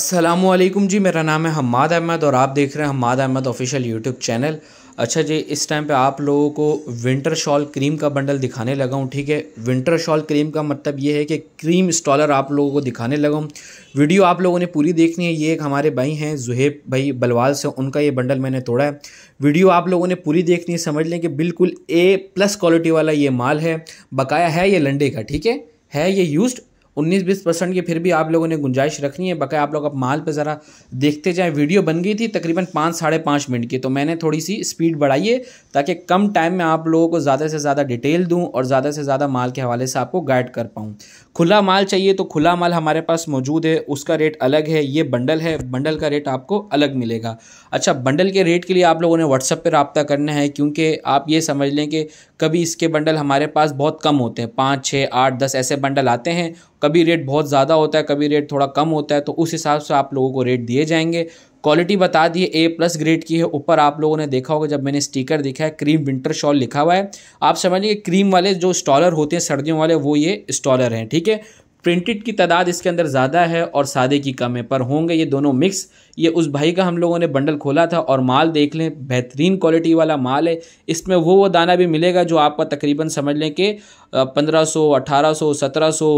असलम जी मेरा नाम है हमाद अहमद और आप देख रहे हैं Hammad Ahmad official YouTube channel अच्छा जी इस टाइम पे आप लोगों को विंटर शॉल क्रीम का बंडल दिखाने लगा हूँ ठीक है विंटर शॉल क्रीम का मतलब ये है कि क्रीम स्टॉलर आप लोगों को दिखाने लगा हूँ वीडियो आप लोगों ने पूरी देखनी है ये एक हमारे भाई हैं जुहेब भाई बलवाल से उनका ये बंडल मैंने तोड़ा है वीडियो आप लोगों ने पूरी देखनी है समझ लें कि बिल्कुल ए प्लस क्वालिटी वाला ये माल है बकाया है ये लंडे का ठीक है है ये यूज्ड उन्नीस बीस परसेंट की फिर भी आप लोगों ने गुंजाइश रखनी है बकाया आप लोग अब माल पे ज़रा देखते जाएं वीडियो बन गई थी तकरीबन पाँच साढ़े पाँच मिनट की तो मैंने थोड़ी सी स्पीड बढ़ाई है ताकि कम टाइम में आप लोगों को ज़्यादा से ज़्यादा डिटेल दूँ और ज़्यादा से ज़्यादा माल के हवाले से आपको गाइड कर पाऊँ खुला माल चाहिए तो खुला माल हमारे पास मौजूद है उसका रेट अलग है ये बंडल है बंडल का रेट आपको अलग मिलेगा अच्छा बंडल के रेट के लिए आप लोगों ने व्हाट्सअप पर रबता करना है क्योंकि आप ये समझ लें कि कभी इसके बंडल हमारे पास बहुत कम होते हैं पाँच छः आठ दस ऐसे बंडल आते हैं कभी रेट बहुत ज़्यादा होता है कभी रेट थोड़ा कम होता है तो उस हिसाब से आप लोगों को रेट दिए जाएंगे क्वालिटी बता दिए ए प्लस ग्रेड की है ऊपर आप लोगों ने देखा होगा जब मैंने स्टिकर देखा है क्रीम विंटर शॉल लिखा हुआ है आप समझिए क्रीम वाले जो स्टॉलर होते हैं सर्दियों वाले वो ये स्टॉलर हैं ठीक है प्रिंटेड की तादाद इसके अंदर ज़्यादा है और सादे की कम है पर होंगे ये दोनों मिक्स ये उस भाई का हम लोगों ने बंडल खोला था और माल देख लें बेहतरीन क्वालिटी वाला माल है इसमें वो वो दाना भी मिलेगा जो आपका तकरीबन समझ लें कि पंद्रह सौ अठारह सौ सत्रह सौ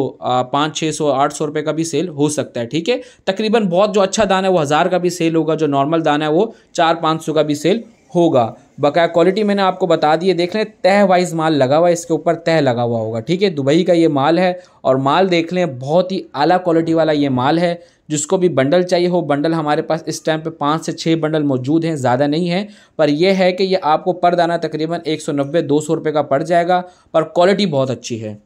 पाँच छः सौ आठ सौ रुपये का भी सेल हो सकता है ठीक है तकरीबन बहुत जो अच्छा दाना है वो हज़ार का भी सेल होगा जो नॉर्मल दाना है वो चार पाँच सौ का भी सेल होगा बकाया क्वालिटी मैंने आपको बता दी है देख लें तह वाइज माल लगा हुआ है इसके ऊपर तह लगा हुआ होगा ठीक है दुबई का ये माल है और माल देख लें बहुत ही आला क्वालिटी वाला ये माल है जिसको भी बंडल चाहिए हो बंडल हमारे पास इस टाइम पे पाँच से छः बंडल मौजूद हैं ज़्यादा नहीं है पर यह है कि ये आपको पर दाना तकरीबन एक सौ नब्बे दो सौ रुपये का पड़ जाएगा पर क्वालिटी बहुत अच्छी है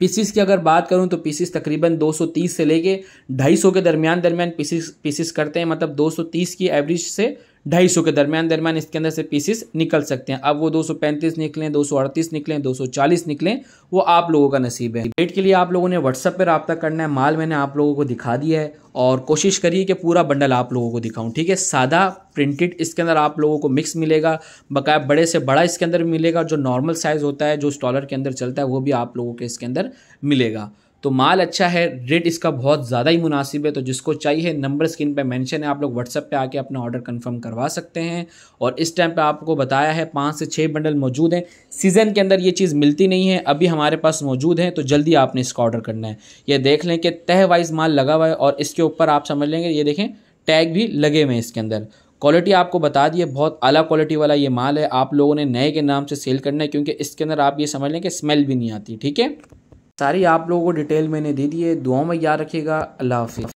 पीसीस की अगर बात करूं तो पीसीस तकरीबन 230 से लेके 250 के दरमियान दरमियान पीसीस पीसीस करते हैं मतलब 230 की एवरेज से ढाई सौ के दरमियान दरमियान इसके अंदर से पीसेस निकल सकते हैं अब वो दो सौ पैंतीस निकलें दो सौ अड़तीस निकलें दो सौ चालीस निकलें वो आप लोगों का नसीब है डेट के लिए आप लोगों ने व्हाट्सअप पर रबता करना है माल मैंने आप लोगों को दिखा दिया है और कोशिश करिए कि पूरा बंडल आप लोगों को दिखाऊं ठीक है सादा प्रिंटेड इसके अंदर आप लोगों को मिक्स मिलेगा बकाया बड़े से बड़ा इसके अंदर मिलेगा जो नॉर्मल साइज़ होता है जो स्टॉलर के अंदर चलता है वो भी आप लोगों के इसके अंदर मिलेगा तो माल अच्छा है रेट इसका बहुत ज़्यादा ही मुनासिब है तो जिसको चाहिए नंबर स्क्रीन पे मेंशन है आप लोग व्हाट्सअप पे आके अपना ऑर्डर कंफर्म करवा सकते हैं और इस टाइम पे आपको बताया है पाँच से छः बंडल मौजूद हैं सीज़न के अंदर ये चीज़ मिलती नहीं है अभी हमारे पास मौजूद हैं तो जल्दी आपने इसका ऑर्डर करना है ये देख लें कि तह वाइज माल लगा हुआ है और इसके ऊपर आप समझ लेंगे ये देखें टैग भी लगे हुए हैं इसके अंदर क्वालिटी आपको बता दी है बहुत अला क्वालिटी वाला ये माल है आप लोगों ने नए के नाम से सेल करना है क्योंकि इसके अंदर आप ये समझ लें कि स्मेल भी नहीं आती ठीक है सारी आप लोगों को डिटेल मैंने दे दी है दुआओं में याद रखिएगा अल्लाह हाफि